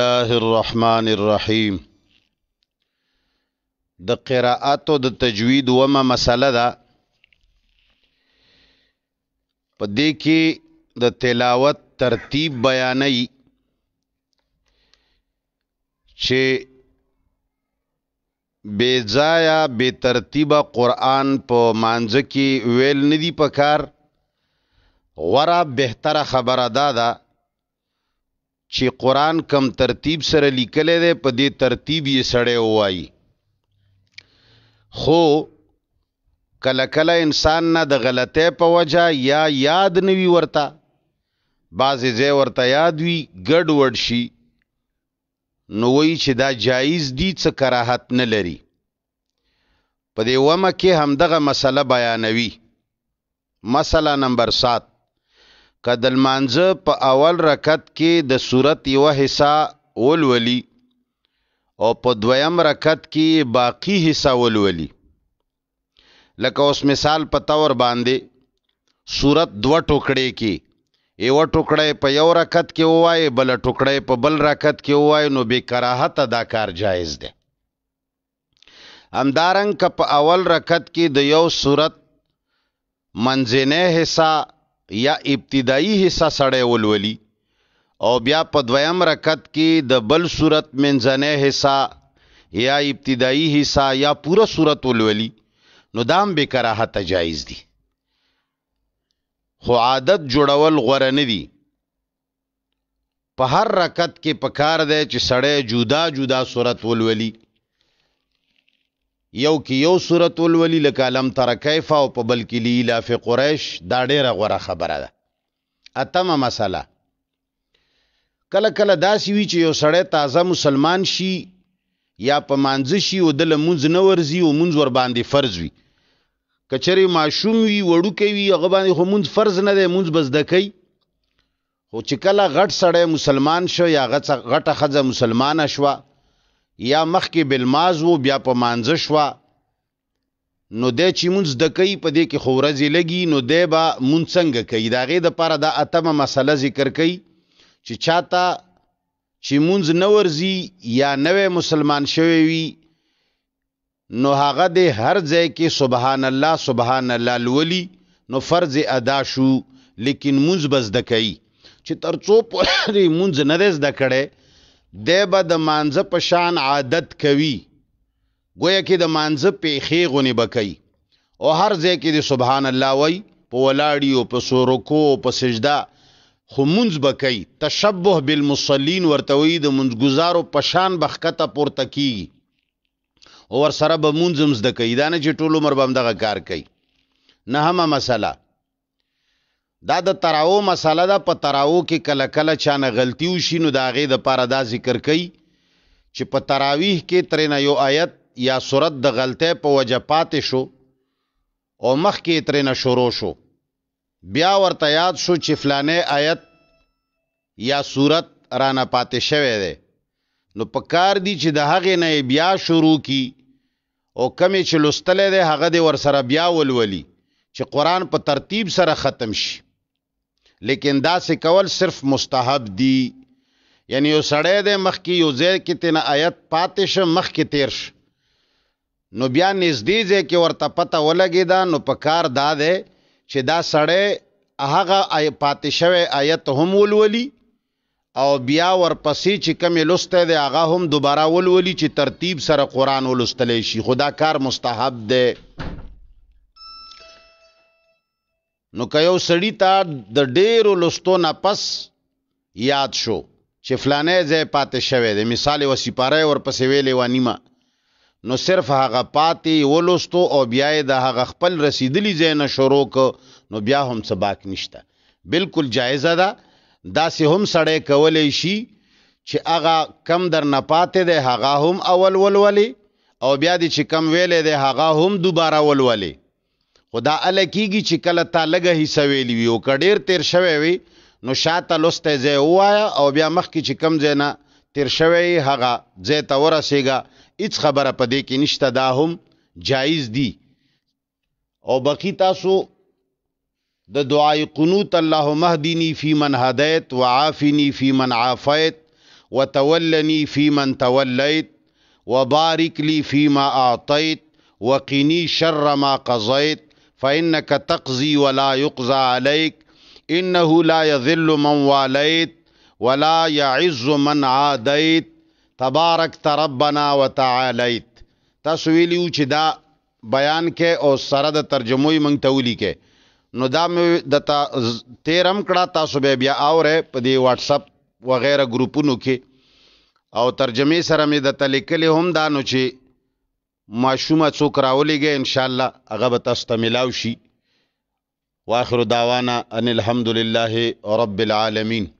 الله الرحمن الرحیم د قرائت او د تجوید ومه مسله ده په دې کې د تلاوت ترتیب بیانای چې بے ځایا بے ترتیبه قران په مانځ کې ویل ندی پکار غورا بهتره خبره ده ده چې قران کم ترتیب سره لیکل دی په دې ترتیب یې سړی وایي خو کله کله انسان نه د غلطه په وجه یا یاد نوي ورتا بعضې ځای ورته یاد وي ګډ وډ شي نو وایي چې دا جایز دي څه کراهت نه لري په دې ومه کې همدغه مسله بیانوي مسله نمبر 7 کدل مانځه په اول رکت کې د صورت یو حصہ ولولي او په دویم رکت کې باقی حصہ ولولي لکه اوس مثال په تور باندې صورت دوه ټوکړې کې یو ټوکړې په یو رکت کې وای بل ټوکړې په بل رکت کې وای نو به کراهت ادا کار جایز ده امدارنګ په اول رکت کې د یو صورت منځنه حصہ یا ابتدایي حصہ سړی ولولي او بیا په دویم رکت کې د بل صورت منځنۍ حصہ یا ابتدایي حصہ یا پوره صورت ولولي نو دام به کراهت جایز دي خو عادت جوړول غوره نه دي په هر رکت کې پکار دی چې سړی جدا جدا صورت ولولي یو کې یو صورت الولی لکه لم تر کیف او په بل کې لیلا فی قریش دا ډیره غوره خبره ده اتمه مسله کله کله داسې وی چې یو سړی تازه مسلمان شي یا په مانځه شي او دل مونږ نه ورزي او مونږ ور باندې فرض وي کچری ماشوم وی وړو کوي هغه باندې خو مونږ فرض نه دی مونږ بس دکې خو چې کله غټ سړی مسلمان شو یا غټه خزه مسلمانه شوه یا مخکې بالماز وو بیا په مانځه شوه نو دی چې مونږ د کوي په دې کې خو ورځې لګي نو دی به مونږ څنګه کوي د هغې دپاره دا اتمه مسله ذکر کوي چې چاته چې مونږ نه ورځي یا نوی مسلمان شوی وي نو هغه د هر ځای کې سبحان الله سبحان الله لولي نو فرض ادا شو لیکن مونږ بس د کوي چې ترڅو پورې مونږ نه زده کړي دی به د مانزه په شان عادت کوي گویا کې د مانزه پیخې غونې بکي او هر ځای کې د سبحان الله وای په ولاړی او په سورکو او په سجدا خو مونږ بکي تشبه بالمصلین ورتوي د منځګزارو په شان بخکته پورته کیږي او ور سره به مونږ زده کوي دا نه چې ټول عمر به هم دغه کار کوي نه هم مسله دا د تراو مسله ده په تراو کې کله کله چانه غلطي وشي نو دا غي د پاره دا ذکر کوي چې په تراویح کې تر نه یو آیت یا سورت د غلطه په وجه پاتې شو او مخ کې تر نه شروع شو بیا ورته یاد شو چې فلانه آیت یا سورت رانه پاتې شوه ده نو په کار دی چې د هغه نه بیا شروع کی او کمی چې لستلې ده هغه د ور سره بیا ولولي چې قران په ترتیب سره ختم شي لیکن دا سه کول صرف مستحب دی یعنی یو سړی د مخ کې یو ځای کې تنه آیت پاتې شه مخ کې تیر شه نو بیا نږدې ځای کې ورته پته ولګی دا نو په کار دا دی چې دا سړی هغه پاتې شوی آیت هم ولولي او بیا ورپسې چې کمی لسته دی هغه هم دوباره ولولي چې ترتیب سره قران ولستلی شي خدا کار مستحب دی نو که یو سړی ته د ډیرو لستو نه پس یاد شو چې فلانه ځای پاتې شوی دی مثال و سپاره ورپسې ویلې و نیمه نو صرف هغه پاتې ولستو او بیا یې د هغه خپل رسیدلی ځای نه شروع که نو بیا هم سباک نشته بالکل جایزه ده داسې هم سړی کولی شي چې هغه کم در نه پاتې دی هغه هم اول ولولي او بیا دی چې کم ویلې دی هغه هم دوباره ولولي خدا اله کیږي چې کله تا لګه حصہ ویلی وي او کډیر تیر شوی وي نو شاته لسته ځای وایا او بیا مخکې چې کم ځای نه تیر شوی هغه ځای ته ورسېږه هیڅ خبره په دې کې نشته دا هم جایز دي او بقی تاسو د دعای قنوت الله مهدینی فی من هدیت وعافینی فی من عافیت وتولنی فی من تولیت وبارک لی فیما اعطیت وقینی شر ما قضیت فإنك تقضي ولا يقضى عليك إنه لا يذل من واليت ولا يعز من عاديت تبارك ربنا وتعاليت تاسو ویلیو چې دا بیان کې او سره د ترجمه مونږ تولی کې نو دا مې د تا تیرم کړه تاسو به بیا اوره په دی واتس اپ وغیرہ ګروپونو کې او ترجمه سره مې د تلیکل هم دا نو چې ماشومه څوک راولېږئ انشاءالله هغه به تاسو ته میلاو واخر دعوانا ان الحمد لله رب العالمين